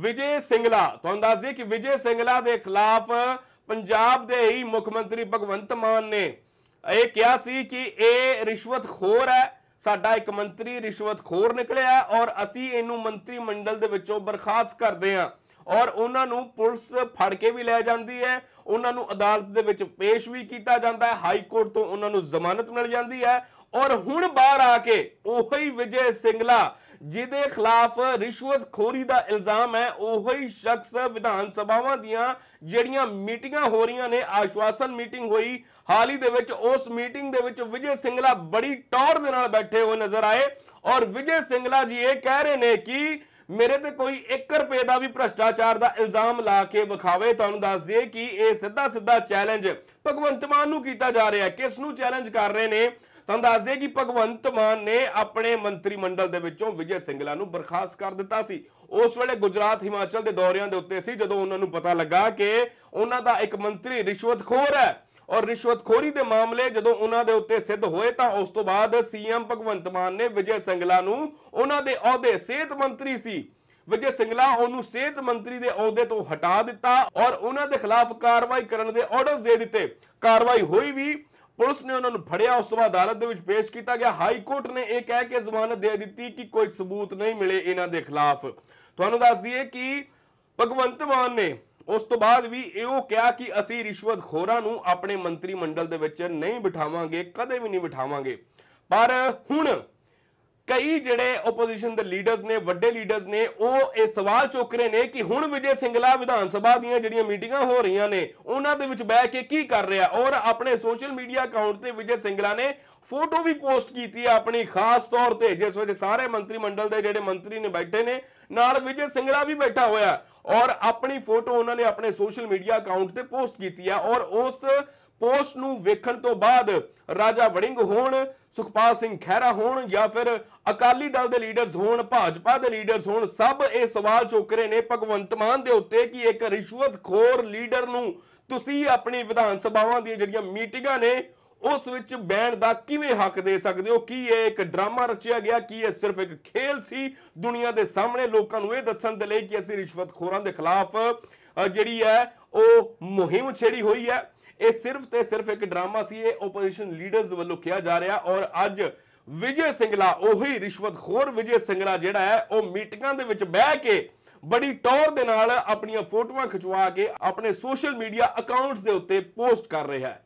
ਵਿਜੇ ਸਿੰਗਲਾ ਤੁਹਾਨੂੰ ਦੱਸ ਦਈਏ ਕਿ ਵਿਜੇ ਸਿੰਗਲਾ ਦੇ ਖਿਲਾਫ ਪੰਜਾਬ ਦੇ ਹੀ ਮੁੱਖ ਮੰਤਰੀ ਭਗਵੰਤ ਮਾਨ ਨੇ ਇਹ ਕਿਹਾ ਸੀ ਕਿ ਇਹ ਰਿਸ਼ਵਤਖੋਰ ਹੈ ਸਾਡਾ ਇੱਕ ਮੰਤਰੀ ਰਿਸ਼ਵਤਖੋਰ ਨਿਕਲਿਆ ਔਰ ਅਸੀਂ ਇਹਨੂੰ ਮੰਤਰੀ ਮੰਡਲ ਦੇ ਵਿੱਚੋਂ ਬਰਖਾਸਤ ਕਰਦੇ ਹਾਂ ਔਰ ਉਹਨਾਂ ਨੂੰ ਪੁਲਿਸ ਫੜ ਕੇ ਵੀ ਲੈ ਜਾਂਦੀ ਹੈ ਉਹਨਾਂ ਨੂੰ ਅਦਾਲਤ ਦੇ ਵਿੱਚ ਪੇਸ਼ ਵੀ ਕੀਤਾ ਜਾਂਦਾ ਹੈ ਹਾਈ ਕੋਰਟ ਤੋਂ ਉਹਨਾਂ ਨੂੰ ਜ਼ਮਾਨਤ ਮਿਲ ਜਾਂਦੀ ਹੈ ਔਰ ਹੁਣ ਬਾਹਰ ਆ ਕੇ ਉਹੀ ਵਿਜੇ ਸਿੰਗਲਾ ਜਿਹਦੇ ਖਿਲਾਫ ਰਿਸ਼ਵਤਖੋਰੀ ਦਾ ਇਲਜ਼ਾਮ ਹੈ ਉਹੀ ਸ਼ਖਸ ਵਿਧਾਨ ਸਭਾਵਾਂ ਦੀਆਂ ਜਿਹੜੀਆਂ ਮੀਟਿੰਗਾਂ ਹੋ ਰਹੀਆਂ ਨੇ ਆਸ਼ਵਾਸਨ ਮੀਟਿੰਗ ਹੋਈ ਹਾਲ ਹੀ ਦੇ ਵਿੱਚ ਉਸ ਮੀਟਿੰਗ ਦੇ ਵਿੱਚ ਵਿਜੇ ਸਿੰਗਲਾ ਬੜੀ ਟੌਰ ਦੇ ਨਾਲ ਬੈਠੇ ਹੋਏ ਨਜ਼ਰ ਆਏ ਔਰ ਵਿਜੇ ਸਿੰਗਲਾ ਜੀ ਇਹ ਕਹਿ ਰਹੇ ਨੇ ਕਿ ਮੇਰੇ ਤੇ ਕੋਈ 1 ਰੁਪਏ ਦਾ ਵੀ ਭ੍ਰਸ਼ਟਾਚਾਰ ਦਾ ਇਲਜ਼ਾਮ ਲਾ ਕੇ ਵਿਖਾਵੇ ਤੁਹਾਨੂੰ ਦੱਸ ਦਈਏ ਕਿ ਇਹ ਸਿੱਧਾ ਸਿੱਧਾ ਚੈਲੰਜ ਭਗਵੰਤ ਮਾਨ ਨੂੰ ਕੀਤਾ ਜਾ ਰਿਹਾ ਹੈ ਕਿਸ ਨੂੰ ਚੈਲੰਜ ਕਰ ਰਹੇ ਨੇ ਤਾਂ ਦੱਸ ਦੇ ਕਿ ਭਗਵੰਤ ਮਾਨ ਨੇ ਆਪਣੇ ਮੰਤਰੀ ਮੰਡਲ ਦੇ ਵਿੱਚੋਂ ਵਿਜੇ ਸਿੰਗਲਾ ਨੂੰ ਬਰਖਾਸਤ ਕਰ ਦਿੱਤਾ ਸੀ ਉਸ ਵੇਲੇ ਗੁਜਰਾਤ ਹਿਮਾਚਲ ਦੇ ਦੌਰਿਆਂ ਦੇ ਉੱਤੇ ਸੀ ਜਦੋਂ ਉਹਨਾਂ ਨੂੰ ਪਤਾ ਲੱਗਾ ਕਿ ਉਹਨਾਂ ਦਾ ਇੱਕ ਮੰਤਰੀ ਰਿਸ਼ਵਤਖੋਰ ਹੈ ਔਰ ਰਿਸ਼ਵਤਖੋਰੀ ਦੇ ਮਾਮਲੇ ਜਦੋਂ ਉਹਨਾਂ ਦੇ ਉੱਤੇ ਸਿੱਧ ਹੋਏ ਤਾਂ ਉਸ ਤੋਂ ਬਾਅਦ ਸੀਐਮ ਭਗਵੰਤ ਮਾਨ ਨੇ ਵਿਜੇ ਸਿੰਗਲਾ ਨੂੰ ਉਹਨਾਂ ਦੇ ਅਹੁਦੇ ਸਿਹਤ ਮੰਤਰੀ ਸੀ ਵਿਜੇ ਸਿੰਗਲਾ ਉਹਨੂੰ ਸਿਹਤ ਮੰਤਰੀ ਦੇ ਅਹੁਦੇ ਤੋਂ ਹਟਾ ਦਿੱਤਾ ਔਰ ਉਹਨਾਂ ਦੇ ਖਿਲਾਫ ਕਾਰਵਾਈ ਕਰਨ ਦੇ ਆਰਡਰਸ ਦੇ ਦਿੱਤੇ ਕਾਰਵਾਈ ਹੋਈ ਵੀ ਪੁਲਿਸ ਨੇ ਉਹਨਾਂ ਨੂੰ ਫੜਿਆ ਉਸ ਤੋਂ ਬਾਅਦ ਅਦਾਲਤ ਦੇ ਵਿੱਚ ਪੇਸ਼ ਕੀਤਾ ਗਿਆ ਹਾਈ ਕੋਰਟ ਨੇ ਇਹ ਕਹਿ ਕੇ ਜ਼ਮਾਨਤ ਦੇ ਦਿੱਤੀ ਕਿ ਕੋਈ ਸਬੂਤ ਨਹੀਂ ਮਿਲੇ ਇਹਨਾਂ ਦੇ ਖਿਲਾਫ ਤੁਹਾਨੂੰ ਦੱਸ ਦਈਏ ਕਿ ਭਗਵੰਤ ਮਾਨ ਨੇ ਉਸ ਤੋਂ ਬਾਅਦ ਵੀ ਇਹੋ ਕਿਹਾ ਕਿ ਅਸੀਂ ਰਿਸ਼ਵਤ ਖੋਰਾਂ ਨੂੰ ਆਪਣੇ ਮੰਤਰੀ ਮੰਡਲ ਦੇ ਵਿੱਚ ਨਹੀਂ ਬਿਠਾਵਾਂਗੇ ਕਦੇ ਵੀ ਨਹੀਂ ਬਿਠਾਵਾਂਗੇ ਪਰ ਹੁਣ ਕਈ ਜਿਹੜੇ ਆਪੋਜੀਸ਼ਨ ਦੇ ਲੀਡਰਸ ਨੇ ਵੱਡੇ ਲੀਡਰਸ ਨੇ ਉਹ ਇਹ ਸਵਾਲ ਚੁੱਕ ਰਹੇ ਨੇ ਕਿ ਹੁਣ ਵਿਜੇ ਸਿੰਗਲਾ ਵਿਧਾਨ ਸਭਾ ਦੀਆਂ ਜਿਹੜੀਆਂ ਮੀਟਿੰਗਾਂ ਹੋ ਰਹੀਆਂ ਨੇ ਉਹਨਾਂ ਦੇ ਵਿੱਚ ਬਹਿ ਕੇ ਕੀ ਕਰ ਰਿਹਾ ਔਰ ਆਪਣੇ ਸੋਸ਼ਲ ਮੀਡੀਆ ਅਕਾਊਂਟ ਤੇ ਵਿਜੇ ਸਿੰਗਲਾ ਨੇ ਫੋਟੋ ਵੀ ਪੋਸਟ ਕੀਤੀ ਹੈ ਆਪਣੀ ਖਾਸ ਤੌਰ ਤੇ ਜਿਸ ਵਿੱਚ ਸਾਰੇ ਮੰਤਰੀ ਮੰਡਲ ਦੇ ਜਿਹੜੇ ਮੰਤਰੀ ਨੇ ਬੈਠੇ ਨੇ ਨਾਲ ਵਿਜੇ ਸਿੰਗਲਾ ਵੀ ਬੈਠਾ ਹੋਇਆ ਔਰ ਆਪਣੀ ਫੋਟੋ ਉਹਨਾਂ ਨੇ ਆਪਣੇ ਸੋਸ਼ਲ ਮੀਡੀਆ ਅਕਾਊਂਟ ਤੇ ਪੋਸਟ ਕੀਤੀ ਹੈ ਔਰ ਉਸ ਪੋਸਟ ਨੂੰ ਵੇਖਣ ਤੋਂ ਬਾਅਦ ਰਾਜਾ ਵੜਿੰਗ ਹੋਣ ਸੁਖਪਾਲ ਸਿੰਘ ਖਹਿਰਾ ਹੋਣ ਜਾਂ ਫਿਰ ਅਕਾਲੀ ਦਲ ਦੇ ਲੀਡਰਸ ਹੋਣ ਭਾਜਪਾ ਦੇ ਲੀਡਰਸ ਹੋਣ ਸਭ ਇਹ ਸਵਾਲ ਚੁੱਕ ਰਹੇ ਨੇ ਭਗਵੰਤ ਮਾਨ ਦੇ ਉੱਤੇ ਕਿ ਇੱਕ ਰਿਸ਼ਵਤਖੋਰ ਲੀਡਰ ਨੂੰ ਤੁਸੀਂ ਆਪਣੀ ਵਿਧਾਨ ਸਭਾਵਾਂ ਦੀਆਂ ਜਿਹੜੀਆਂ ਮੀਟਿੰਗਾਂ ਨੇ ਉਸ ਵਿੱਚ ਬੈਣ ਦਾ ਕਿਵੇਂ ਹੱਕ ਦੇ ਸਕਦੇ ਹੋ ਕੀ ਇਹ ਇੱਕ ਡਰਾਮਾ ਰਚਿਆ ਗਿਆ ਕੀ ਇਹ ਸਿਰਫ ਇੱਕ ਖੇਲ ਸੀ ਦੁਨੀਆ ਦੇ ਸਾਹਮਣੇ ਲੋਕਾਂ ਨੂੰ ਇਹ ਦੱਸਣ ਦੇ ਲਈ ਕਿ ਅਸੀਂ ਰਿਸ਼ਵਤਖੋਰਾਂ ਦੇ ਖਿਲਾਫ ਜਿਹੜੀ ਹੈ ਉਹ ਮੁਹਿੰਮ ਛੇੜੀ ਹੋਈ ਹੈ ਇਹ ਸਿਰਫ ਤੇ ਸਿਰਫ ਇੱਕ ਡਰਾਮਾ ਸੀ ਇਹ ਆਪੋਜੀਸ਼ਨ ਲੀਡਰਸ ਵੱਲੋਂ ਕਿਹਾ ਜਾ ਰਿਹਾ ਔਰ ਅੱਜ ਵਿਜੇ ਸਿੰਗਲਾ ਉਹੀ ਰਿਸ਼ਵਤਖੋਰ ਵਿਜੇ ਸਿੰਗਲਾ ਜਿਹੜਾ ਹੈ ਉਹ ਮੀਟਿੰਗਾਂ ਦੇ ਵਿੱਚ ਬਹਿ ਕੇ ਬੜੀ ਟੌਰ ਦੇ ਨਾਲ ਆਪਣੀਆਂ ਫੋਟੋਆਂ ਖਿਚਵਾ ਕੇ ਆਪਣੇ ਸੋਸ਼ਲ ਮੀਡੀਆ ਅਕਾਊਂਟਸ ਦੇ ਉੱਤੇ ਪੋਸਟ ਕਰ ਰਿਹਾ ਹੈ